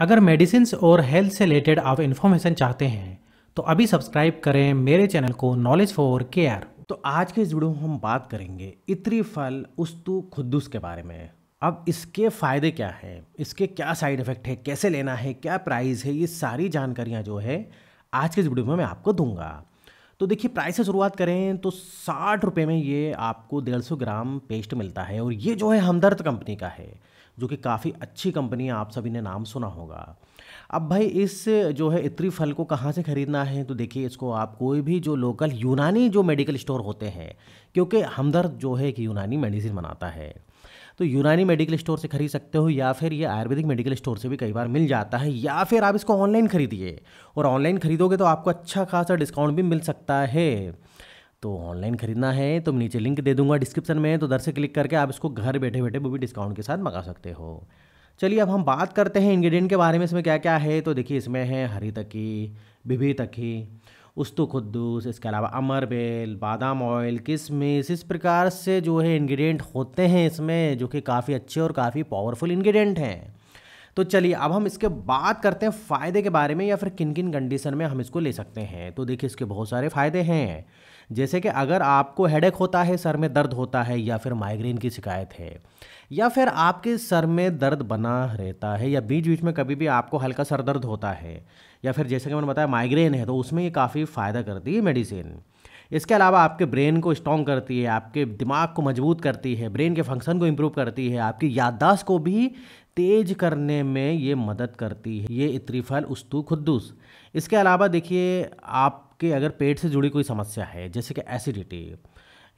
अगर मेडिसिन और हेल्थ से रिलेटेड आप इन्फॉर्मेशन चाहते हैं तो अभी सब्सक्राइब करें मेरे चैनल को नॉलेज फॉर केयर तो आज के इस वीडियो में हम बात करेंगे इतरी फल उस्तु ख़ुदस के बारे में अब इसके फ़ायदे क्या हैं इसके क्या साइड इफ़ेक्ट है कैसे लेना है क्या प्राइस है ये सारी जानकारियाँ जो है आज के इस वीडियो में मैं आपको दूंगा तो देखिए प्राइस से शुरुआत करें तो साठ रुपये में ये आपको डेढ़ सौ ग्राम पेस्ट मिलता है और ये जो है हमदर्द कंपनी का है जो कि काफ़ी अच्छी कंपनी है आप सभी ने नाम सुना होगा अब भाई इस जो है इत्री फल को कहाँ से ख़रीदना है तो देखिए इसको आप कोई भी जो लोकल यूनानी जो मेडिकल स्टोर होते हैं क्योंकि हमदर्द जो है कि यूनानी मेडिसिन बनाता है तो यूनानी मेडिकल स्टोर से खरीद सकते हो या फिर ये आयुर्वेदिक मेडिकल स्टोर से भी कई बार मिल जाता है या फिर आप इसको ऑनलाइन खरीदिए और ऑनलाइन खरीदोगे तो आपको अच्छा खासा डिस्काउंट भी मिल सकता है तो ऑनलाइन खरीदना है तो नीचे लिंक दे दूंगा डिस्क्रिप्शन में तो दर से क्लिक करके आप इसको घर बैठे बैठे वो भी डिस्काउंट के साथ मंगा सकते हो चलिए अब हम बात करते हैं इंग्रेडिएंट के बारे में इसमें क्या क्या है तो देखिए इसमें है हरी तकी बिभी तकी उस्तु खुद्दूस इसके अलावा अमर बेल बादाम ऑयल किशमिश इस प्रकार से जो है इंग्रेडिएंट होते हैं इसमें जो कि काफ़ी अच्छे और काफ़ी पावरफुल इंग्रेडिएंट हैं तो चलिए अब हम इसके बात करते हैं फ़ायदे के बारे में या फिर किन किन कंडीशन में हम इसको ले सकते हैं तो देखिए इसके बहुत सारे फ़ायदे हैं जैसे कि अगर आपको हेडेक होता है सर में दर्द होता है या फिर माइग्रेन की शिकायत है या फिर आपके सर में दर्द बना रहता है या बीच बीच में कभी भी आपको हल्का सर दर्द होता है या फिर जैसे कि मैंने बताया माइग्रेन है तो उसमें ये काफ़ी फ़ायदा करती है मेडिसिन इसके अलावा आपके ब्रेन को स्ट्रॉन्ग करती है आपके दिमाग को मजबूत करती है ब्रेन के फंक्शन को इम्प्रूव करती है आपकी याददाश्त को भी तेज करने में ये मदद करती है ये इतरीफल उस्तु खुद्दूस इसके अलावा देखिए आपके अगर पेट से जुड़ी कोई समस्या है जैसे कि एसिडिटी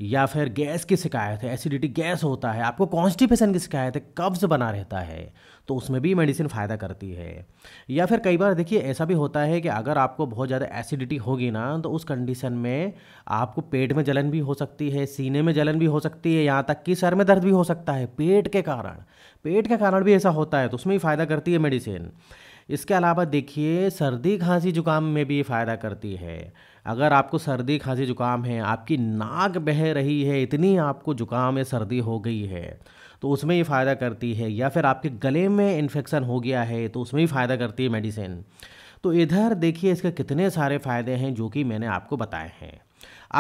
या फिर गैस की शिकायत है एसिडिटी गैस होता है आपको कॉन्स्टिपेशन की शिकायत है कब्ज़ बना रहता है तो उसमें भी मेडिसिन फ़ायदा करती है या फिर कई बार देखिए ऐसा भी होता है कि अगर आपको बहुत ज़्यादा एसिडिटी होगी ना तो उस कंडीशन में आपको पेट में जलन भी हो सकती है सीने में जलन भी हो सकती है यहाँ तक कि सर में दर्द भी हो सकता है पेट के कारण पेट के कारण भी ऐसा होता है तो उसमें भी फ़ायदा करती है मेडिसिन इसके अलावा देखिए सर्दी खांसी जुकाम में भी फ़ायदा करती है अगर आपको सर्दी खांसी जुकाम है आपकी नाक बह रही है इतनी आपको जुकाम या सर्दी हो गई है तो उसमें ही फ़ायदा करती है या फिर आपके गले में इन्फेक्शन हो गया है तो उसमें ही फ़ायदा करती है मेडिसिन तो इधर देखिए इसके कितने सारे फ़ायदे हैं जो कि मैंने आपको बताए हैं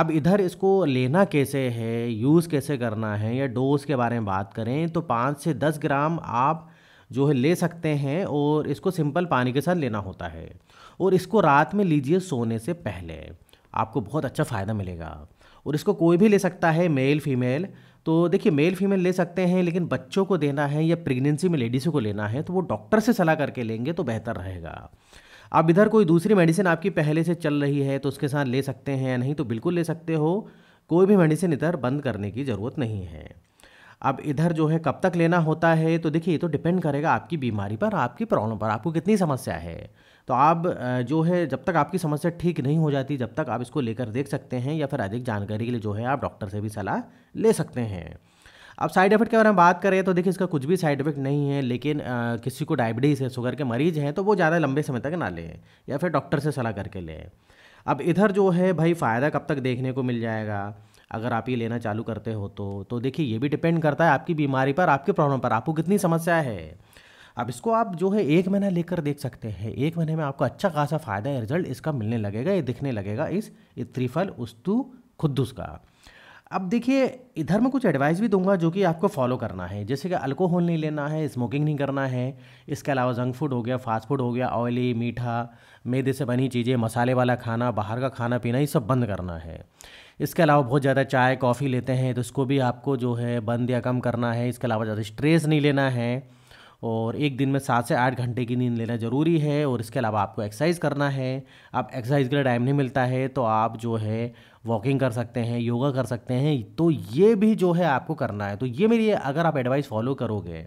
अब इधर इसको लेना कैसे है यूज़ कैसे करना है या डोज के बारे में बात करें तो पाँच से दस ग्राम आप जो है ले सकते हैं और इसको सिंपल पानी के साथ लेना होता है और इसको रात में लीजिए सोने से पहले आपको बहुत अच्छा फ़ायदा मिलेगा और इसको कोई भी ले सकता है मेल फीमेल तो देखिए मेल फीमेल ले सकते हैं लेकिन बच्चों को देना है या प्रेगनेंसी में लेडीज़ को लेना है तो वो डॉक्टर से सलाह करके लेंगे तो बेहतर रहेगा अब इधर कोई दूसरी मेडिसिन आपकी पहले से चल रही है तो उसके साथ ले सकते हैं या नहीं तो बिल्कुल ले सकते हो कोई भी मेडिसिन इधर बंद करने की ज़रूरत नहीं है अब इधर जो है कब तक लेना होता है तो देखिए ये तो डिपेंड करेगा आपकी बीमारी पर आपकी प्रॉब्लम पर आपको कितनी समस्या है तो आप जो है जब तक आपकी समस्या ठीक नहीं हो जाती जब तक आप इसको लेकर देख सकते हैं या फिर अधिक जानकारी के लिए जो है आप डॉक्टर से भी सलाह ले सकते हैं अब साइड इफेक्ट के बारे में बात करें तो देखिए इसका कुछ भी साइड इफेक्ट नहीं है लेकिन आ, किसी को डायबिटीज़ है शुगर के मरीज हैं तो वो ज़्यादा लंबे समय तक ना लें या फिर डॉक्टर से सलाह करके लें अब इधर जो है भाई फ़ायदा कब तक देखने को मिल जाएगा अगर आप ये लेना चालू करते हो तो तो देखिए ये भी डिपेंड करता है आपकी बीमारी पर आपके प्रॉब्लम पर आपको कितनी समस्या है अब इसको आप जो है एक महीना लेकर देख सकते हैं एक महीने में आपको अच्छा खासा फ़ायदा है रिजल्ट इसका मिलने लगेगा ये दिखने लगेगा इस त्रिफल उस्तु खुद्दूस का अब देखिए इधर मैं कुछ एडवाइस भी दूंगा जो कि आपको फॉलो करना है जैसे कि अल्कोहल नहीं लेना है स्मोकिंग नहीं करना है इसके अलावा जंक फूड हो गया फास्ट फूड हो गया ऑयली मीठा मैदे से बनी चीज़ें मसाले वाला खाना बाहर का खाना पीना ये सब बंद करना है इसके अलावा बहुत ज़्यादा चाय कॉफ़ी लेते हैं तो इसको भी आपको जो है बंद या कम करना है इसके अलावा ज़्यादा स्ट्रेस नहीं लेना है और एक दिन में सात से आठ घंटे की नींद लेना ज़रूरी है और इसके अलावा आपको एक्सरसाइज करना है आप एक्सरसाइज के लिए टाइम नहीं मिलता है तो आप जो है वॉकिंग कर सकते हैं योगा कर सकते हैं तो ये भी जो है आपको करना है तो ये मेरी अगर आप एडवाइस फॉलो करोगे